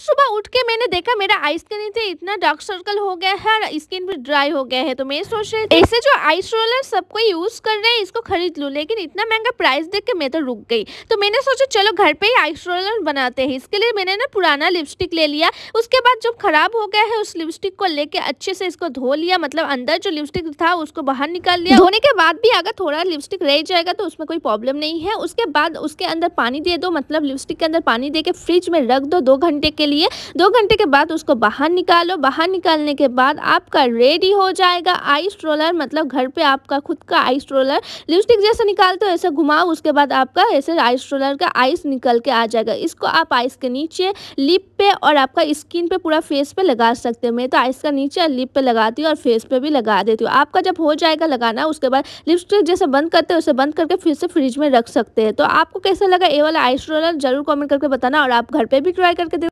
सुबह उठ के मैंने देखा मेरा आइस के नीचे इतना डार्क सर्कल हो गया है और स्किन भी ड्राई हो गया है तो मैं सोच रही ऐसे जो आइस रोलर सबको यूज कर रहे हैं इसको खरीद लूँ लेकिन इतना महंगा प्राइस देख के मैं तो रुक गई तो मैंने सोचा चलो घर पे ही आइस रोलर बनाते हैं इसके लिए मैंने ना पुराना लिपस्टिक ले लिया उसके बाद जब खराब हो गया है उस लिपस्टिक को लेके अच्छे से इसको धो लिया मतलब अंदर जो लिपस्टिक था उसको बाहर निकाल लिया धोने के बाद भी अगर थोड़ा लिपस्टिक रह जाएगा तो उसमें कोई प्रॉब्लम नहीं है उसके बाद उसके अंदर पानी दे दो मतलब लिपस्टिक के अंदर पानी दे के फ्रिज में रख दो घंटे के लिए दो घंटे के बाद उसको बाहर निकालो बाहर निकालने के बाद आपका रेडी हो जाएगा आइस रोलर मतलब घर पे आपका खुद का आइस रोलर लिपस्टिक जैसे निकालते हो ऐसे घुमाओ उसके बाद आपका ऐसे आइस रोलर का आइस निकल के आ जाएगा इसको आप आइस के नीचे लिप पे और आपका स्किन पे पूरा फेस पे लगा सकते हो मैं तो आइस का नीचे लिप पे लगाती हूँ और फेस पे भी लगा देती हूँ आपका जब हो जाएगा लगाना उसके बाद लिपस्टिक जैसे बंद करते हो उसे बंद करके फिर से फ्रिज में रख सकते हैं तो आपको कैसा लगा ये वाला आइस रोलर जरूर कॉमेंट करके बताना और आप घर पर भी ट्राई करके